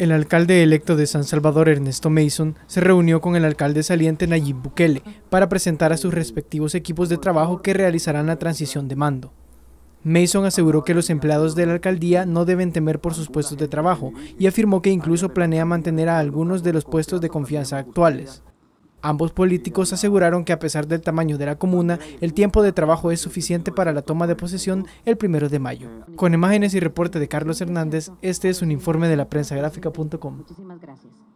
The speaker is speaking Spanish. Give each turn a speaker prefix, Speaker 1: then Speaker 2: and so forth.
Speaker 1: El alcalde electo de San Salvador, Ernesto Mason, se reunió con el alcalde saliente Nayib Bukele para presentar a sus respectivos equipos de trabajo que realizarán la transición de mando. Mason aseguró que los empleados de la alcaldía no deben temer por sus puestos de trabajo y afirmó que incluso planea mantener a algunos de los puestos de confianza actuales. Ambos políticos aseguraron que a pesar del tamaño de la comuna, el tiempo de trabajo es suficiente para la toma de posesión el primero de mayo. Con imágenes y reporte de Carlos Hernández, este es un informe de la prensa
Speaker 2: Muchísimas gracias.